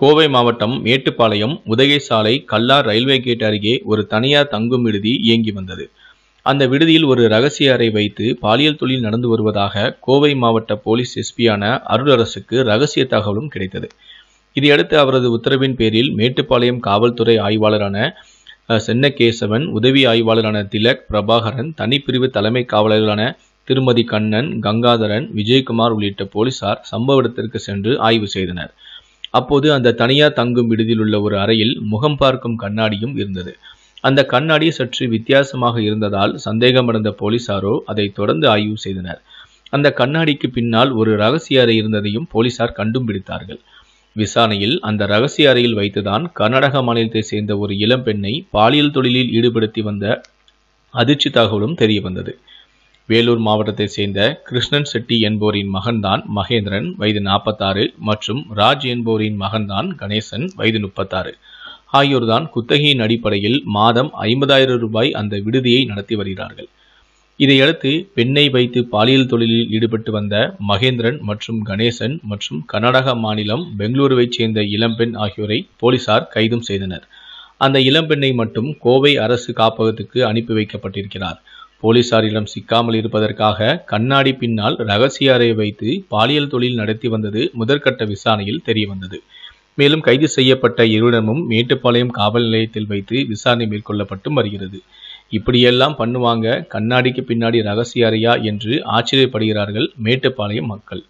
கோவை மாவட்டம் மேட்டுப்பாளையம் உதகை சாலை கல்லார் railway gate அருகே ஒரு தனியார் தங்கும் விடுதி இயங்கி வந்தது அந்த விடுதியில் ஒரு ரகசிய அறை வைத்து பாலியல் தொழில் நடந்து வருவதாக கோவை மாவட்ட போலீஸ் எஸ்பியான அருளரசுக்கு ரகசிய தகவலும் கிடைத்தது இதையடுத்து அவரது உத்தரவின் பேரில் மேட்டுப்பாளையம் காவல்துறை ஆய்வாளரான சென்னகேசவன் உதவி ஆய்வாளரான திலக் பிரபாகரன் தனிப்பிரிவு தலைமை காவலர்களான திருமதி கண்ணன் கங்காதரன் விஜயகுமார் உள்ளிட்ட போலீசார் சம்பவ இடத்திற்கு சென்று ஆய்வு செய்தனர் அப்போது அந்த தனியா தங்கும் விடுதியில் உள்ள ஒரு அறையில் முகம் பார்க்கும் கண்ணாடியும் இருந்தது அந்த கண்ணாடி சற்று வித்தியாசமாக இருந்ததால் சந்தேகமடைந்த போலீசாரோ அதை தொடர்ந்து ஆய்வு செய்தனர் அந்த கண்ணாடிக்கு பின்னால் ஒரு ரகசிய அறை இருந்ததையும் போலீசார் கண்டுபிடித்தார்கள் விசாரணையில் அந்த ரகசிய அறையில் வைத்துதான் கர்நாடக மாநிலத்தை சேர்ந்த ஒரு இளம்பெண்ணை பாலியல் தொழிலில் ஈடுபடுத்தி வந்த அதிர்ச்சி தகவலும் தெரிய வந்தது வேலூர் மாவட்டத்தை சேர்ந்த கிருஷ்ணன் செட்டி என்போரின் மகன்தான் மகேந்திரன் வயது நாற்பத்தாறு மற்றும் ராஜ் என்போரின் மகன்தான் கணேசன் வயது முப்பத்தாறு ஆகியோர்தான் குத்தகையின் அடிப்படையில் மாதம் ஐம்பதாயிரம் ரூபாய் அந்த விடுதியை நடத்தி வருகிறார்கள் இதையடுத்து பெண்ணை வைத்து பாலியல் தொழிலில் ஈடுபட்டு வந்த மகேந்திரன் மற்றும் கணேசன் மற்றும் கர்நாடக மாநிலம் பெங்களூருவைச் சேர்ந்த இளம்பெண் ஆகியோரை போலீசார் கைதும் செய்தனர் அந்த இளம்பெண்ணை மட்டும் கோவை அரசு காப்பகத்துக்கு அனுப்பி வைக்கப்பட்டிருக்கிறார் போலீசாரிடம் சிக்காமல் இருப்பதற்காக கண்ணாடி பின்னால் ரகசிய அறை வைத்து பாலியல் தொழில் நடத்தி வந்தது முதற்கட்ட விசாரணையில் தெரியவந்தது மேலும் கைது செய்யப்பட்ட இருவரமும் மேட்டுப்பாளையம் காவல் நிலையத்தில் வைத்து விசாரணை மேற்கொள்ளப்பட்டு வருகிறது இப்படியெல்லாம் பண்ணுவாங்க கண்ணாடிக்கு பின்னாடி ரகசிய அறையா என்று ஆச்சரியப்படுகிறார்கள் மேட்டுப்பாளையம் மக்கள்